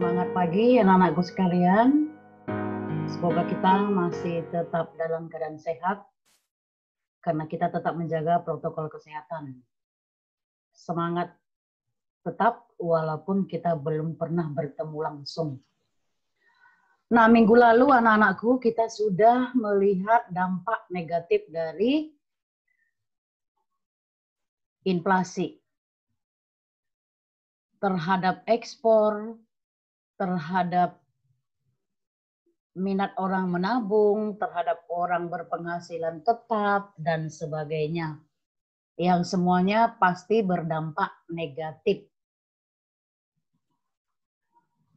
Semangat pagi anak-anakku sekalian. Semoga kita masih tetap dalam keadaan sehat karena kita tetap menjaga protokol kesehatan. Semangat tetap walaupun kita belum pernah bertemu langsung. Nah, minggu lalu anak-anakku kita sudah melihat dampak negatif dari inflasi terhadap ekspor, terhadap minat orang menabung, terhadap orang berpenghasilan tetap, dan sebagainya. Yang semuanya pasti berdampak negatif.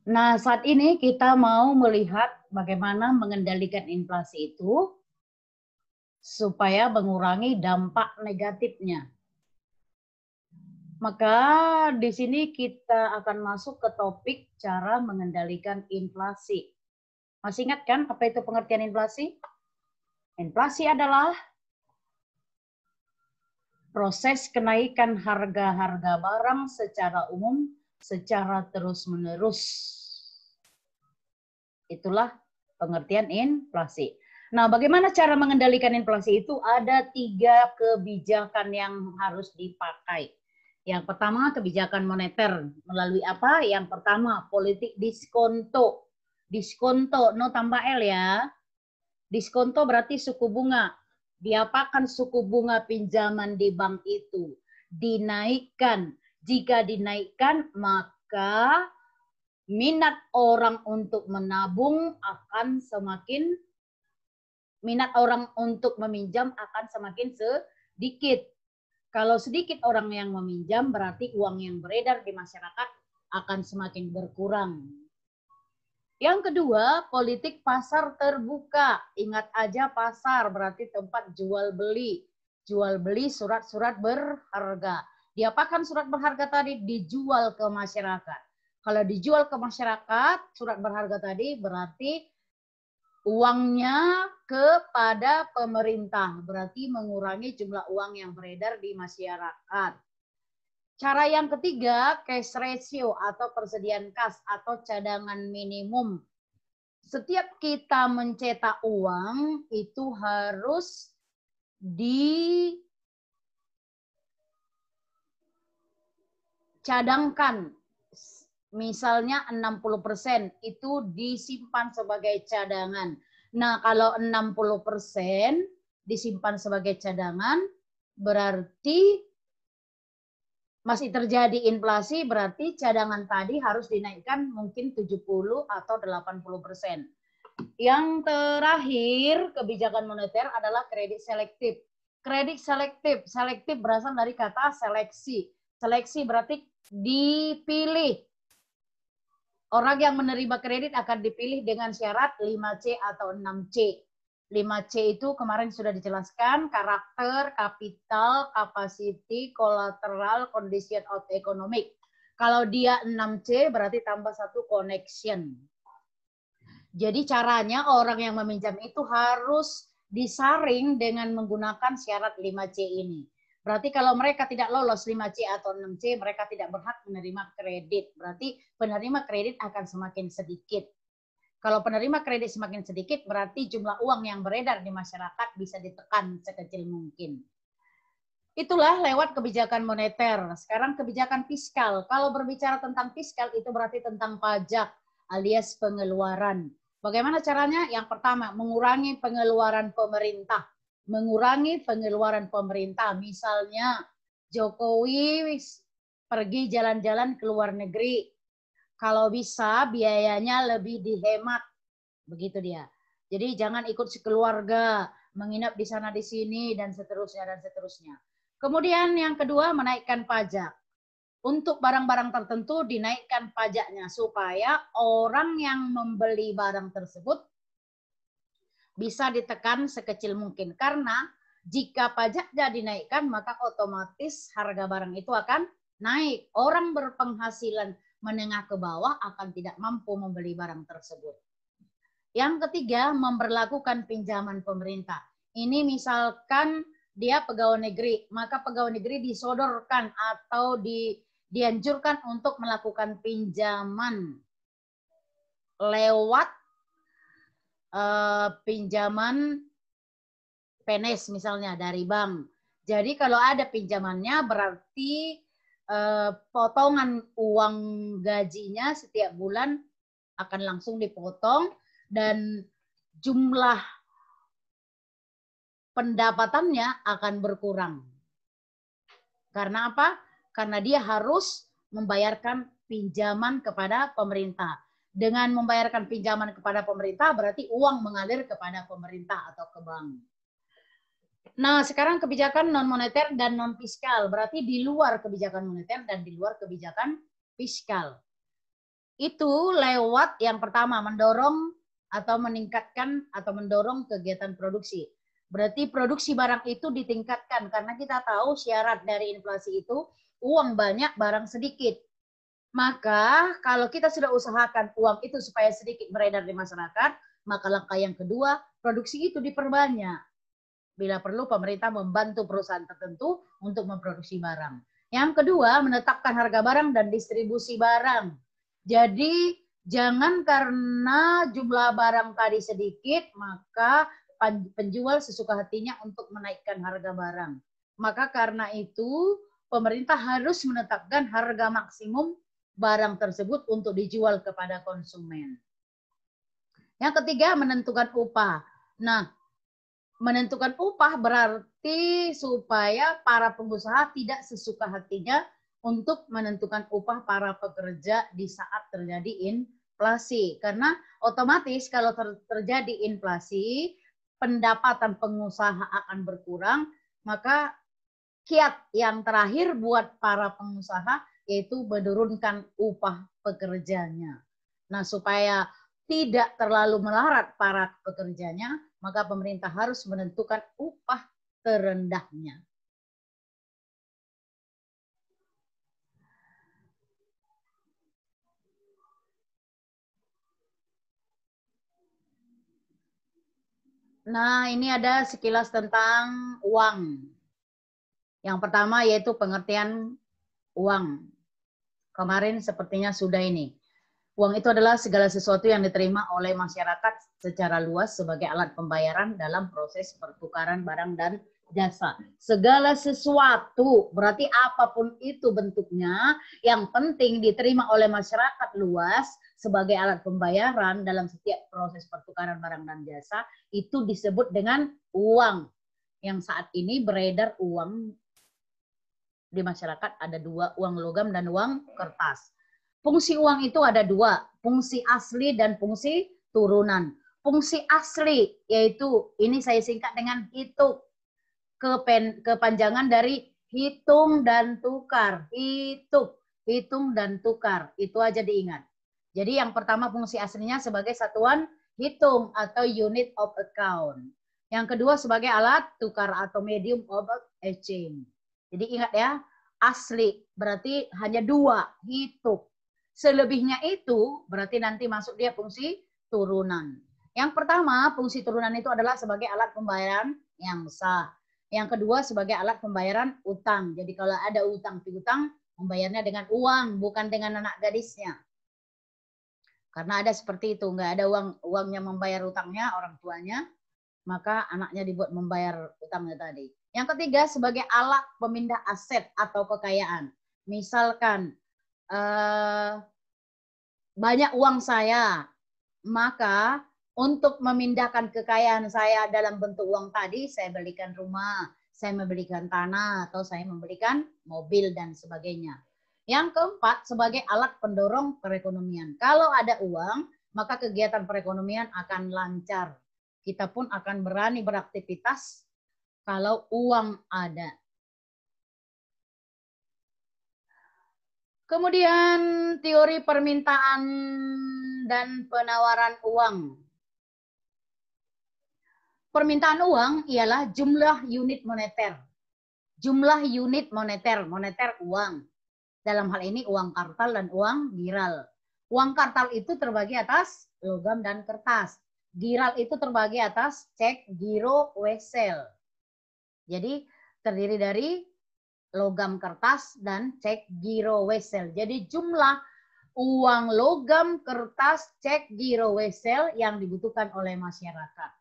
Nah, saat ini kita mau melihat bagaimana mengendalikan inflasi itu supaya mengurangi dampak negatifnya. Maka di sini kita akan masuk ke topik cara mengendalikan inflasi. Masih ingat kan apa itu pengertian inflasi? Inflasi adalah proses kenaikan harga-harga barang secara umum secara terus-menerus. Itulah pengertian inflasi. Nah, bagaimana cara mengendalikan inflasi itu? Ada tiga kebijakan yang harus dipakai. Yang pertama kebijakan moneter melalui apa? Yang pertama politik diskonto. Diskonto no tambah L ya. Diskonto berarti suku bunga. Diapakan suku bunga pinjaman di bank itu? Dinaikkan. Jika dinaikkan maka minat orang untuk menabung akan semakin minat orang untuk meminjam akan semakin sedikit kalau sedikit orang yang meminjam, berarti uang yang beredar di masyarakat akan semakin berkurang. Yang kedua, politik pasar terbuka. Ingat aja pasar berarti tempat jual beli. Jual beli surat-surat berharga. Diapakan surat berharga tadi? Dijual ke masyarakat. Kalau dijual ke masyarakat, surat berharga tadi berarti uangnya kepada pemerintah, berarti mengurangi jumlah uang yang beredar di masyarakat. Cara yang ketiga, cash ratio atau persediaan kas atau cadangan minimum. Setiap kita mencetak uang itu harus di cadangkan misalnya 60% itu disimpan sebagai cadangan. Nah, kalau 60% disimpan sebagai cadangan, berarti masih terjadi inflasi, berarti cadangan tadi harus dinaikkan mungkin 70 atau 80%. Yang terakhir, kebijakan moneter adalah kredit selektif. Kredit selektif, selektif berasal dari kata seleksi. Seleksi berarti dipilih, Orang yang menerima kredit akan dipilih dengan syarat 5C atau 6C. 5C itu kemarin sudah dijelaskan, karakter, kapital, capacity, kolateral, condition of economic. Kalau dia 6C berarti tambah satu connection. Jadi caranya orang yang meminjam itu harus disaring dengan menggunakan syarat 5C ini. Berarti kalau mereka tidak lolos 5C atau 6C, mereka tidak berhak menerima kredit. Berarti penerima kredit akan semakin sedikit. Kalau penerima kredit semakin sedikit, berarti jumlah uang yang beredar di masyarakat bisa ditekan sekecil mungkin. Itulah lewat kebijakan moneter. Sekarang kebijakan fiskal. Kalau berbicara tentang fiskal, itu berarti tentang pajak alias pengeluaran. Bagaimana caranya? Yang pertama, mengurangi pengeluaran pemerintah mengurangi pengeluaran pemerintah. Misalnya Jokowi pergi jalan-jalan ke luar negeri. Kalau bisa biayanya lebih dihemat. Begitu dia. Jadi jangan ikut sekeluarga menginap di sana di sini dan seterusnya dan seterusnya. Kemudian yang kedua menaikkan pajak. Untuk barang-barang tertentu dinaikkan pajaknya supaya orang yang membeli barang tersebut bisa ditekan sekecil mungkin. Karena jika pajaknya dinaikkan, maka otomatis harga barang itu akan naik. Orang berpenghasilan menengah ke bawah akan tidak mampu membeli barang tersebut. Yang ketiga, memperlakukan pinjaman pemerintah. Ini misalkan dia pegawai negeri, maka pegawai negeri disodorkan atau di, dianjurkan untuk melakukan pinjaman lewat Eh, pinjaman PNS misalnya dari bank. Jadi kalau ada pinjamannya berarti eh, potongan uang gajinya setiap bulan akan langsung dipotong dan jumlah pendapatannya akan berkurang. Karena apa? Karena dia harus membayarkan pinjaman kepada pemerintah dengan membayarkan pinjaman kepada pemerintah berarti uang mengalir kepada pemerintah atau ke bank. Nah, sekarang kebijakan non moneter dan non fiskal berarti di luar kebijakan moneter dan di luar kebijakan fiskal. Itu lewat yang pertama mendorong atau meningkatkan atau mendorong kegiatan produksi. Berarti produksi barang itu ditingkatkan karena kita tahu syarat dari inflasi itu uang banyak barang sedikit maka kalau kita sudah usahakan uang itu supaya sedikit beredar di masyarakat, maka langkah yang kedua, produksi itu diperbanyak. Bila perlu pemerintah membantu perusahaan tertentu untuk memproduksi barang. Yang kedua, menetapkan harga barang dan distribusi barang. Jadi jangan karena jumlah barang tadi sedikit, maka penjual sesuka hatinya untuk menaikkan harga barang. Maka karena itu pemerintah harus menetapkan harga maksimum barang tersebut untuk dijual kepada konsumen. Yang ketiga, menentukan upah. Nah, menentukan upah berarti supaya para pengusaha tidak sesuka hatinya untuk menentukan upah para pekerja di saat terjadi inflasi. Karena otomatis kalau terjadi inflasi, pendapatan pengusaha akan berkurang, maka kiat yang terakhir buat para pengusaha yaitu menurunkan upah pekerjanya. Nah, supaya tidak terlalu melarat para pekerjanya, maka pemerintah harus menentukan upah terendahnya. Nah, ini ada sekilas tentang uang. Yang pertama yaitu pengertian uang. Kemarin sepertinya sudah ini. Uang itu adalah segala sesuatu yang diterima oleh masyarakat secara luas sebagai alat pembayaran dalam proses pertukaran barang dan jasa. Segala sesuatu, berarti apapun itu bentuknya, yang penting diterima oleh masyarakat luas sebagai alat pembayaran dalam setiap proses pertukaran barang dan jasa, itu disebut dengan uang. Yang saat ini beredar uang di masyarakat ada dua uang logam dan uang kertas. Fungsi uang itu ada dua, fungsi asli dan fungsi turunan. Fungsi asli yaitu ini saya singkat dengan hitung, kepen, kepanjangan dari hitung dan tukar, hitung, hitung dan tukar. Itu aja diingat. Jadi yang pertama fungsi aslinya sebagai satuan hitung atau unit of account. Yang kedua sebagai alat tukar atau medium of exchange. Jadi ingat ya, asli berarti hanya dua, hitung. Selebihnya itu berarti nanti masuk dia fungsi turunan. Yang pertama, fungsi turunan itu adalah sebagai alat pembayaran yang sah. Yang kedua, sebagai alat pembayaran utang. Jadi kalau ada utang piutang, membayarnya dengan uang, bukan dengan anak gadisnya. Karena ada seperti itu, nggak ada uang uangnya membayar utangnya orang tuanya, maka anaknya dibuat membayar utangnya tadi. Yang ketiga sebagai alat pemindah aset atau kekayaan. Misalkan eh, banyak uang saya, maka untuk memindahkan kekayaan saya dalam bentuk uang tadi, saya belikan rumah, saya membelikan tanah, atau saya membelikan mobil dan sebagainya. Yang keempat, sebagai alat pendorong perekonomian. Kalau ada uang, maka kegiatan perekonomian akan lancar. Kita pun akan berani beraktivitas kalau uang ada. Kemudian teori permintaan dan penawaran uang. Permintaan uang ialah jumlah unit moneter. Jumlah unit moneter, moneter uang. Dalam hal ini uang kartal dan uang giral. Uang kartal itu terbagi atas logam dan kertas. Giral itu terbagi atas cek, giro, wesel. Jadi terdiri dari logam kertas dan cek giro wesel. Jadi jumlah uang logam kertas cek giro wesel yang dibutuhkan oleh masyarakat.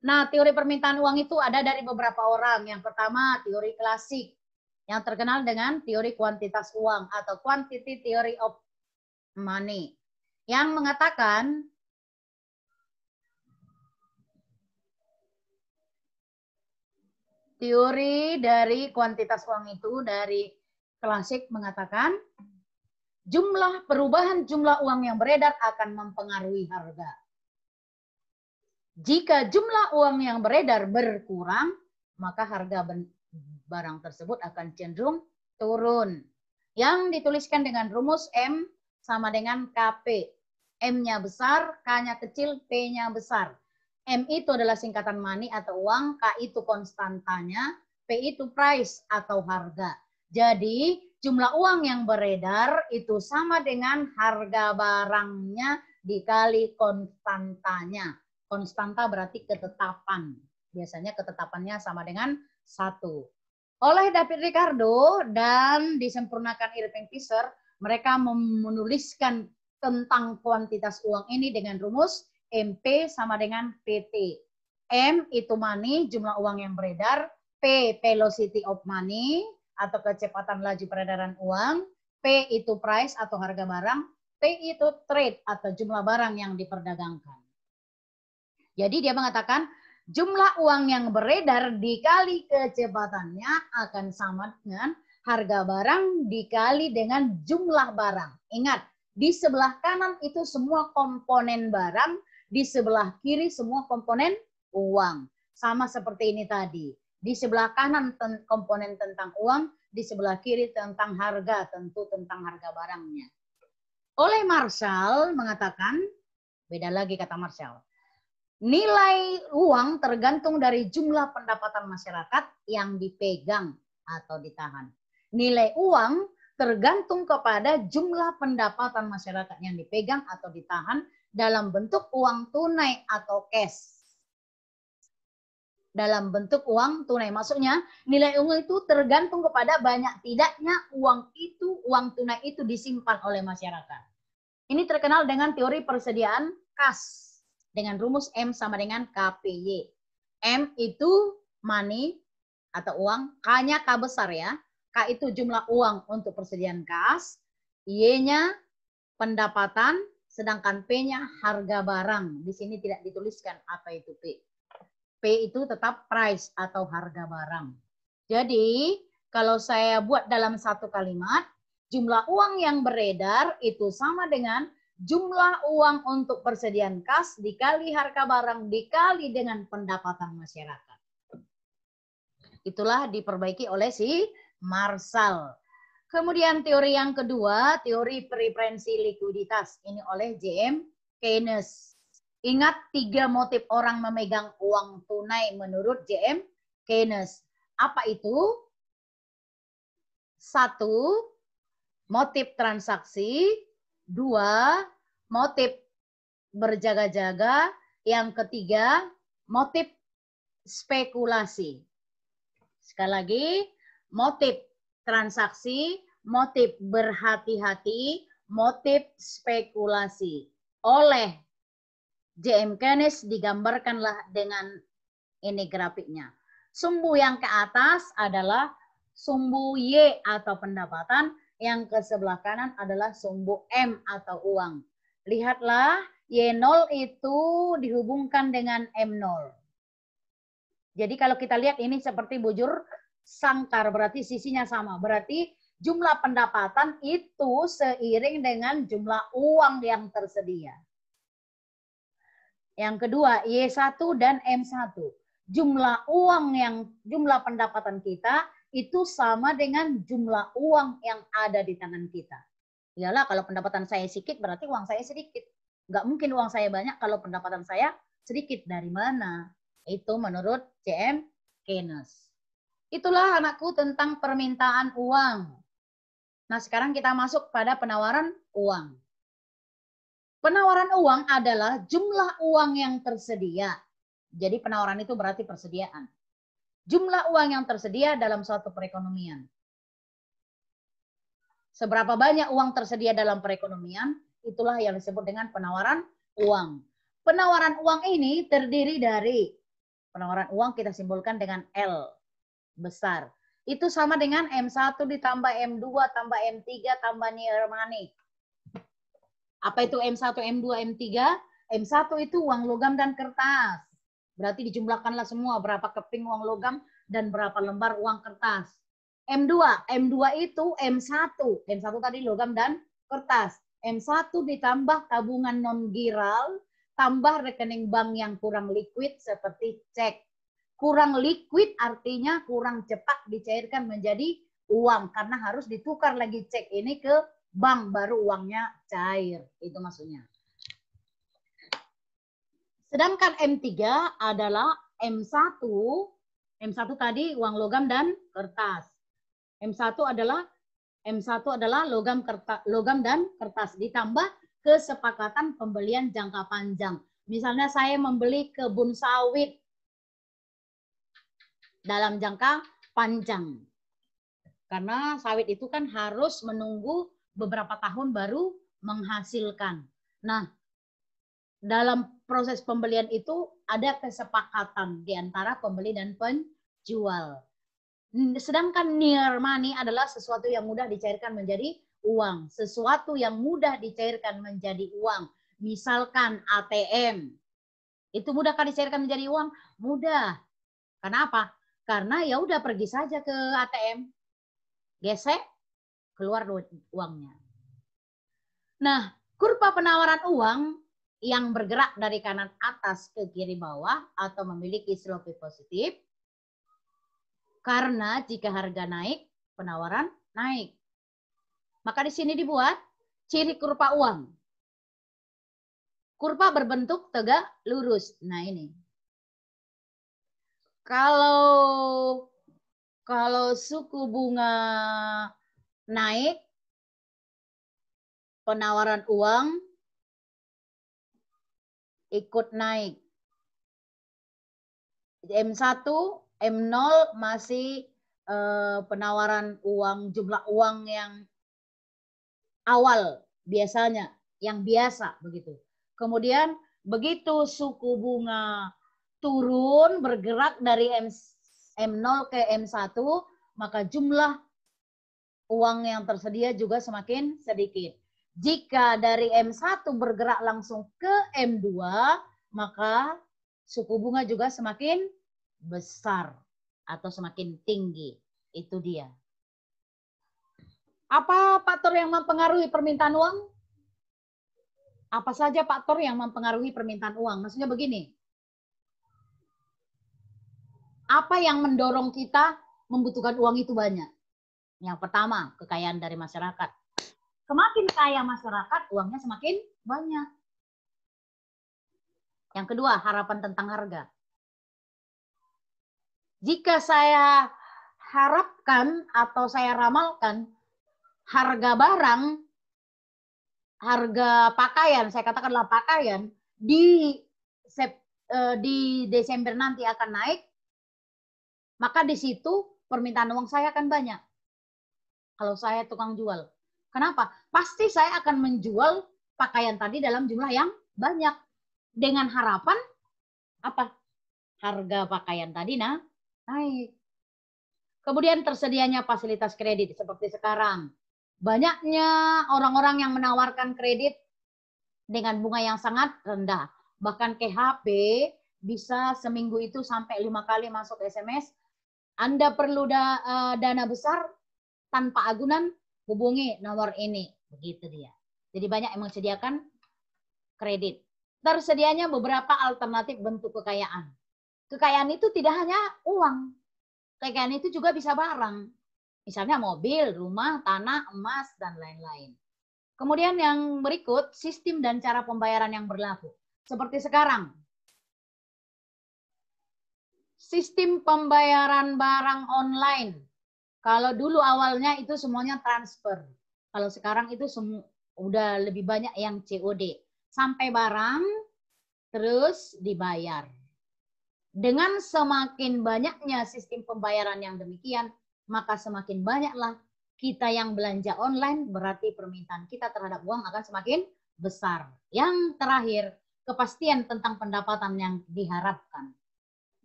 Nah, teori permintaan uang itu ada dari beberapa orang. Yang pertama, teori klasik yang terkenal dengan teori kuantitas uang atau quantity theory of money yang mengatakan teori dari kuantitas uang itu dari klasik mengatakan jumlah perubahan jumlah uang yang beredar akan mempengaruhi harga. Jika jumlah uang yang beredar berkurang, maka harga barang tersebut akan cenderung turun. Yang dituliskan dengan rumus M sama dengan KP. M-nya besar, K-nya kecil, P-nya besar. M itu adalah singkatan money atau uang, K itu konstantanya, P itu price atau harga. Jadi jumlah uang yang beredar itu sama dengan harga barangnya dikali konstantanya. Konstanta berarti ketetapan. Biasanya ketetapannya sama dengan satu. Oleh David Ricardo dan disempurnakan Irving Fisher, mereka menuliskan tentang kuantitas uang ini dengan rumus MP sama dengan PT. M itu money, jumlah uang yang beredar. P, velocity of money atau kecepatan laju peredaran uang. P itu price atau harga barang. T itu trade atau jumlah barang yang diperdagangkan. Jadi dia mengatakan jumlah uang yang beredar dikali kecepatannya akan sama dengan harga barang dikali dengan jumlah barang. Ingat, di sebelah kanan itu semua komponen barang, di sebelah kiri semua komponen uang. Sama seperti ini tadi. Di sebelah kanan ten komponen tentang uang, di sebelah kiri tentang harga, tentu tentang harga barangnya. Oleh Marshall mengatakan, beda lagi kata Marshall, nilai uang tergantung dari jumlah pendapatan masyarakat yang dipegang atau ditahan. Nilai uang tergantung kepada jumlah pendapatan masyarakat yang dipegang atau ditahan dalam bentuk uang tunai atau cash. Dalam bentuk uang tunai. Maksudnya nilai uang itu tergantung kepada banyak tidaknya uang itu, uang tunai itu disimpan oleh masyarakat. Ini terkenal dengan teori persediaan kas dengan rumus M sama dengan KPY. M itu money atau uang, K-nya K besar ya. K itu jumlah uang untuk persediaan kas, Y-nya pendapatan, Sedangkan P-nya harga barang. Di sini tidak dituliskan apa itu P. P itu tetap price atau harga barang. Jadi, kalau saya buat dalam satu kalimat, jumlah uang yang beredar itu sama dengan jumlah uang untuk persediaan kas dikali harga barang dikali dengan pendapatan masyarakat. Itulah diperbaiki oleh si Marsal. Kemudian teori yang kedua, teori preferensi likuiditas. Ini oleh J.M. Keynes. Ingat tiga motif orang memegang uang tunai menurut J.M. Keynes. Apa itu? Satu, motif transaksi. Dua, motif berjaga-jaga. Yang ketiga, motif spekulasi. Sekali lagi, motif transaksi, motif berhati-hati, motif spekulasi. Oleh JM Kenis digambarkanlah dengan ini grafiknya. Sumbu yang ke atas adalah sumbu Y atau pendapatan, yang ke sebelah kanan adalah sumbu M atau uang. Lihatlah Y0 itu dihubungkan dengan M0. Jadi kalau kita lihat ini seperti bujur sangkar berarti sisinya sama. Berarti jumlah pendapatan itu seiring dengan jumlah uang yang tersedia. Yang kedua, Y1 dan M1. Jumlah uang yang jumlah pendapatan kita itu sama dengan jumlah uang yang ada di tangan kita. Iyalah kalau pendapatan saya sedikit berarti uang saya sedikit. Nggak mungkin uang saya banyak kalau pendapatan saya sedikit. Dari mana? Itu menurut CM Keynes. Itulah anakku tentang permintaan uang. Nah, sekarang kita masuk pada penawaran uang. Penawaran uang adalah jumlah uang yang tersedia. Jadi penawaran itu berarti persediaan. Jumlah uang yang tersedia dalam suatu perekonomian. Seberapa banyak uang tersedia dalam perekonomian, itulah yang disebut dengan penawaran uang. Penawaran uang ini terdiri dari penawaran uang kita simbolkan dengan L besar. Itu sama dengan M1 ditambah M2 tambah M3 tambah nirmani. Apa itu M1, M2, M3? M1 itu uang logam dan kertas. Berarti dijumlahkanlah semua berapa keping uang logam dan berapa lembar uang kertas. M2, M2 itu M1. M1 tadi logam dan kertas. M1 ditambah tabungan non-giral, tambah rekening bank yang kurang liquid seperti cek kurang liquid artinya kurang cepat dicairkan menjadi uang karena harus ditukar lagi cek ini ke bank baru uangnya cair. Itu maksudnya. Sedangkan M3 adalah M1, M1 tadi uang logam dan kertas. M1 adalah M1 adalah logam kertas, logam dan kertas ditambah kesepakatan pembelian jangka panjang. Misalnya saya membeli kebun sawit dalam jangka panjang. Karena sawit itu kan harus menunggu beberapa tahun baru menghasilkan. Nah, dalam proses pembelian itu ada kesepakatan di antara pembeli dan penjual. Sedangkan near money adalah sesuatu yang mudah dicairkan menjadi uang, sesuatu yang mudah dicairkan menjadi uang. Misalkan ATM. Itu mudahkah dicairkan menjadi uang? Mudah. Kenapa? Karena ya udah pergi saja ke ATM, gesek, keluar uangnya. Nah, kurva penawaran uang yang bergerak dari kanan atas ke kiri bawah atau memiliki slope positif karena jika harga naik, penawaran naik. Maka di sini dibuat ciri kurva uang. Kurva berbentuk tegak lurus. Nah ini, kalau kalau suku bunga naik, penawaran uang ikut naik. M1, M0 masih eh, penawaran uang jumlah uang yang awal biasanya, yang biasa begitu. Kemudian begitu suku bunga turun bergerak dari M, M0 ke M1, maka jumlah uang yang tersedia juga semakin sedikit. Jika dari M1 bergerak langsung ke M2, maka suku bunga juga semakin besar atau semakin tinggi. Itu dia. Apa faktor yang mempengaruhi permintaan uang? Apa saja faktor yang mempengaruhi permintaan uang? Maksudnya begini, apa yang mendorong kita membutuhkan uang itu banyak? Yang pertama, kekayaan dari masyarakat. Semakin kaya masyarakat, uangnya semakin banyak. Yang kedua, harapan tentang harga. Jika saya harapkan atau saya ramalkan harga barang, harga pakaian, saya katakanlah pakaian di eh, di Desember nanti akan naik, maka di situ permintaan uang saya akan banyak. Kalau saya tukang jual. Kenapa? Pasti saya akan menjual pakaian tadi dalam jumlah yang banyak. Dengan harapan apa? Harga pakaian tadi nah naik. Kemudian tersedianya fasilitas kredit seperti sekarang. Banyaknya orang-orang yang menawarkan kredit dengan bunga yang sangat rendah. Bahkan KHP bisa seminggu itu sampai lima kali masuk SMS anda perlu da, uh, dana besar tanpa agunan, hubungi nomor ini. Begitu dia. Jadi banyak yang menyediakan kredit. Tersedianya beberapa alternatif bentuk kekayaan. Kekayaan itu tidak hanya uang. Kekayaan itu juga bisa barang. Misalnya mobil, rumah, tanah, emas, dan lain-lain. Kemudian yang berikut, sistem dan cara pembayaran yang berlaku. Seperti sekarang, sistem pembayaran barang online. Kalau dulu awalnya itu semuanya transfer. Kalau sekarang itu sudah udah lebih banyak yang COD. Sampai barang, terus dibayar. Dengan semakin banyaknya sistem pembayaran yang demikian, maka semakin banyaklah kita yang belanja online, berarti permintaan kita terhadap uang akan semakin besar. Yang terakhir, kepastian tentang pendapatan yang diharapkan.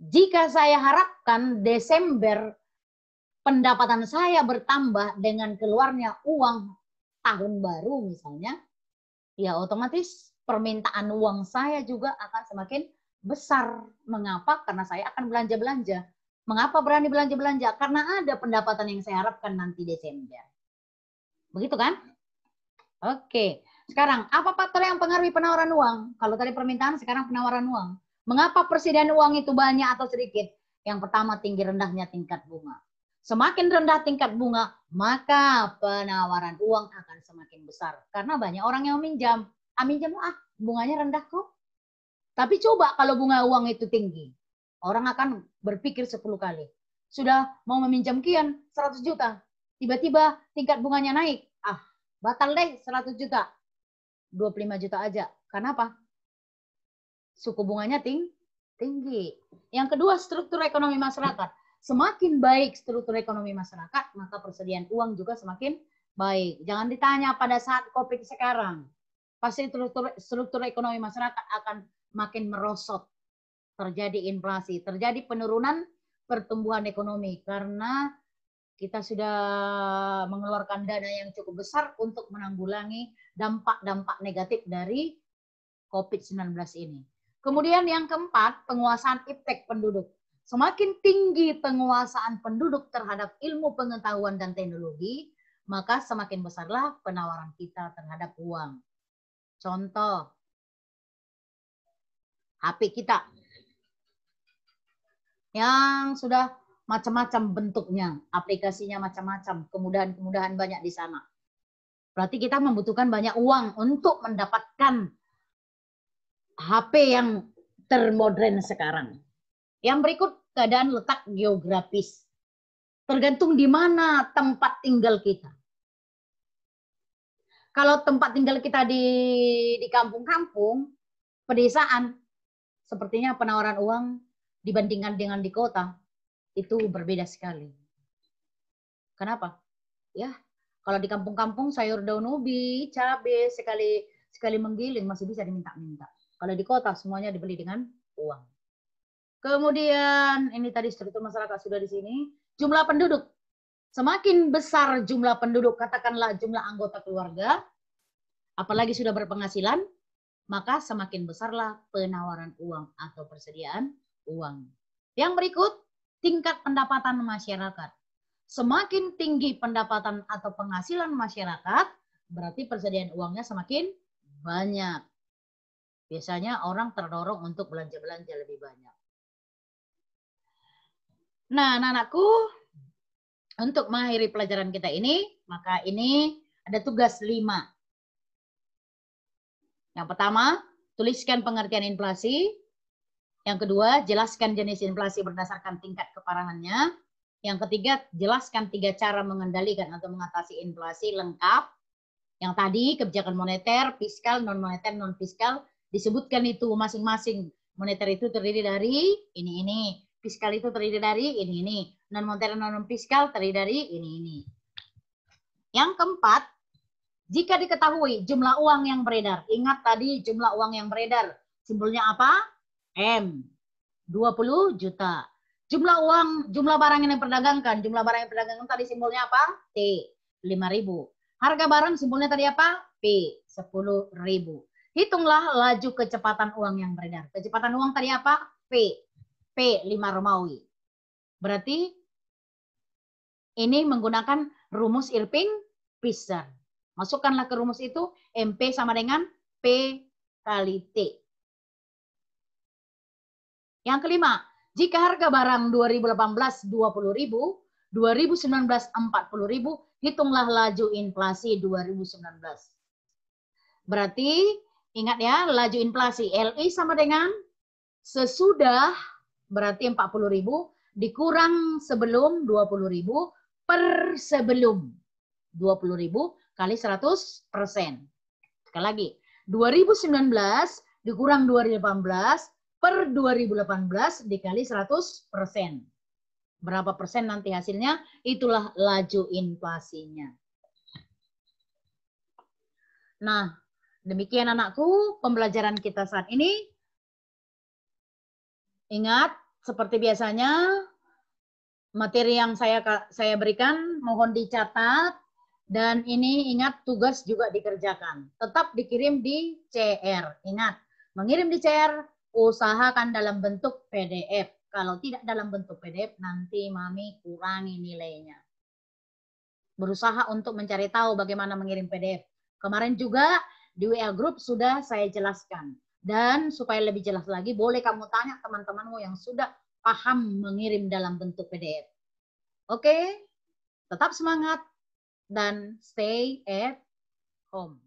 Jika saya harapkan Desember pendapatan saya bertambah dengan keluarnya uang tahun baru misalnya, ya otomatis permintaan uang saya juga akan semakin besar. Mengapa? Karena saya akan belanja-belanja. Mengapa berani belanja-belanja? Karena ada pendapatan yang saya harapkan nanti Desember. Begitu kan? Oke. Sekarang, apa faktor yang pengaruhi penawaran uang? Kalau tadi permintaan, sekarang penawaran uang. Mengapa persediaan uang itu banyak atau sedikit? Yang pertama tinggi rendahnya tingkat bunga. Semakin rendah tingkat bunga, maka penawaran uang akan semakin besar. Karena banyak orang yang meminjam. Ah, minjam ah, bunganya rendah kok. Tapi coba kalau bunga uang itu tinggi, orang akan berpikir 10 kali. Sudah mau meminjam kian 100 juta, tiba-tiba tingkat bunganya naik. Ah, batal deh 100 juta. 25 juta aja. Kenapa? suku bunganya ting tinggi. Yang kedua, struktur ekonomi masyarakat. Semakin baik struktur ekonomi masyarakat, maka persediaan uang juga semakin baik. Jangan ditanya pada saat COVID sekarang. Pasti struktur, struktur ekonomi masyarakat akan makin merosot. Terjadi inflasi, terjadi penurunan pertumbuhan ekonomi karena kita sudah mengeluarkan dana yang cukup besar untuk menanggulangi dampak-dampak negatif dari COVID-19 ini. Kemudian yang keempat, penguasaan iptek penduduk. Semakin tinggi penguasaan penduduk terhadap ilmu pengetahuan dan teknologi, maka semakin besarlah penawaran kita terhadap uang. Contoh, HP kita yang sudah macam-macam bentuknya, aplikasinya macam-macam, kemudahan-kemudahan banyak di sana. Berarti kita membutuhkan banyak uang untuk mendapatkan HP yang termodern sekarang. Yang berikut keadaan letak geografis. Tergantung di mana tempat tinggal kita. Kalau tempat tinggal kita di di kampung-kampung, pedesaan, sepertinya penawaran uang dibandingkan dengan di kota itu berbeda sekali. Kenapa? Ya, kalau di kampung-kampung sayur daun ubi, cabai sekali sekali menggiling masih bisa diminta-minta. Kalau di kota semuanya dibeli dengan uang. Kemudian ini tadi struktur masyarakat sudah di sini. Jumlah penduduk. Semakin besar jumlah penduduk, katakanlah jumlah anggota keluarga, apalagi sudah berpenghasilan, maka semakin besarlah penawaran uang atau persediaan uang. Yang berikut, tingkat pendapatan masyarakat. Semakin tinggi pendapatan atau penghasilan masyarakat, berarti persediaan uangnya semakin banyak. Biasanya orang terdorong untuk belanja-belanja lebih banyak. Nah, anak-anakku, untuk mengakhiri pelajaran kita ini, maka ini ada tugas lima. Yang pertama, tuliskan pengertian inflasi. Yang kedua, jelaskan jenis inflasi berdasarkan tingkat keparahannya. Yang ketiga, jelaskan tiga cara mengendalikan atau mengatasi inflasi lengkap. Yang tadi, kebijakan moneter, fiskal, non-moneter, non-fiskal, disebutkan itu masing-masing. Moneter itu terdiri dari ini ini, fiskal itu terdiri dari ini ini, non moneter non fiskal terdiri dari ini ini. Yang keempat, jika diketahui jumlah uang yang beredar, ingat tadi jumlah uang yang beredar, simbolnya apa? M. 20 juta. Jumlah uang, jumlah barang yang diperdagangkan, jumlah barang yang diperdagangkan tadi simbolnya apa? T. 5000. Harga barang simbolnya tadi apa? P. 10000. Hitunglah laju kecepatan uang yang beredar. Kecepatan uang tadi apa? P. P, 5 Romawi. Berarti ini menggunakan rumus Irving Fisher. Masukkanlah ke rumus itu MP sama dengan P kali T. Yang kelima, jika harga barang 2018 20.000, 2019 40.000, hitunglah laju inflasi 2019. Berarti Ingat ya, laju inflasi LI e sama dengan sesudah berarti 40.000 dikurang sebelum 20.000 per sebelum 20.000 kali 100 Sekali lagi, 2019 dikurang 2018 per 2018 dikali 100 Berapa persen nanti hasilnya? Itulah laju inflasinya. Nah, Demikian anakku, pembelajaran kita saat ini. Ingat, seperti biasanya, materi yang saya saya berikan mohon dicatat dan ini ingat tugas juga dikerjakan. Tetap dikirim di CR. Ingat, mengirim di CR usahakan dalam bentuk PDF. Kalau tidak dalam bentuk PDF, nanti mami kurangi nilainya. Berusaha untuk mencari tahu bagaimana mengirim PDF. Kemarin juga di WA group sudah saya jelaskan. Dan supaya lebih jelas lagi, boleh kamu tanya teman-temanmu yang sudah paham mengirim dalam bentuk PDF. Oke, tetap semangat dan stay at home.